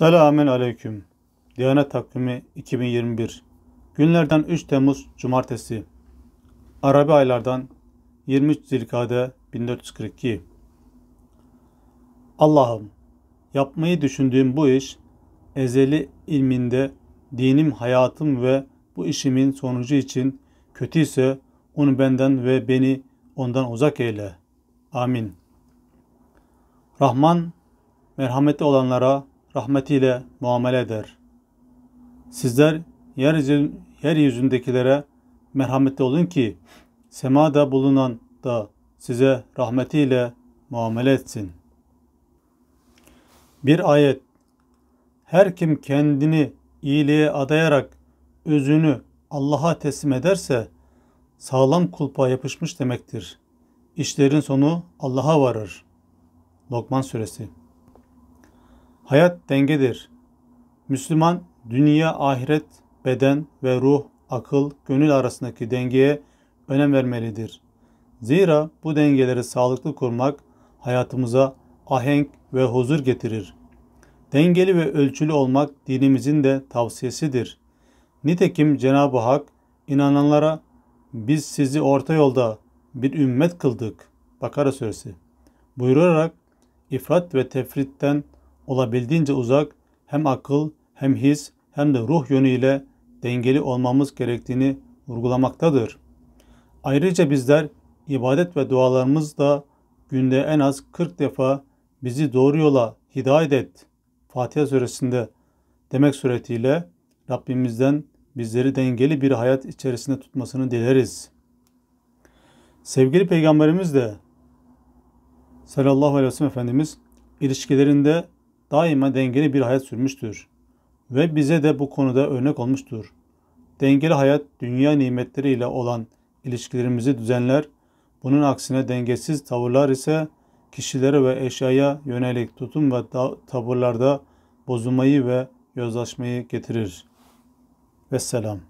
Selamun Aleyküm. Diyanet Takvimi 2021. Günlerden 3 Temmuz Cumartesi. Arabi aylardan 23 Zilkade 1442. Allah'ım yapmayı düşündüğüm bu iş ezeli ilminde dinim, hayatım ve bu işimin sonucu için kötüyse onu benden ve beni ondan uzak eyle. Amin. Rahman merhameti olanlara rahmetiyle muamele eder. Sizler yeryüzü, yeryüzündekilere merhametli olun ki semada bulunan da size rahmetiyle muamele etsin. Bir ayet Her kim kendini iyiliğe adayarak özünü Allah'a teslim ederse sağlam kulpa yapışmış demektir. İşlerin sonu Allah'a varır. Lokman Suresi Hayat dengedir. Müslüman dünya, ahiret, beden ve ruh, akıl, gönül arasındaki dengeye önem vermelidir. Zira bu dengeleri sağlıklı kurmak hayatımıza ahenk ve huzur getirir. Dengeli ve ölçülü olmak dinimizin de tavsiyesidir. Nitekim Cenab-ı Hak inananlara biz sizi orta yolda bir ümmet kıldık. Bakara suresi. Buyurarak ifrat ve tefritten olabildiğince uzak hem akıl hem his hem de ruh yönüyle dengeli olmamız gerektiğini vurgulamaktadır. Ayrıca bizler ibadet ve dualarımızda günde en az 40 defa bizi doğru yola hidayet et Fatiha suresinde demek suretiyle Rabbimizden bizleri dengeli bir hayat içerisinde tutmasını dileriz. Sevgili Peygamberimiz de sallallahu aleyhi ve sellem Efendimiz ilişkilerinde daima dengeli bir hayat sürmüştür ve bize de bu konuda örnek olmuştur. Dengeli hayat dünya nimetleriyle olan ilişkilerimizi düzenler, bunun aksine dengesiz tavırlar ise kişilere ve eşyaya yönelik tutum ve tavırlarda bozulmayı ve yozlaşmayı getirir. Vesselam.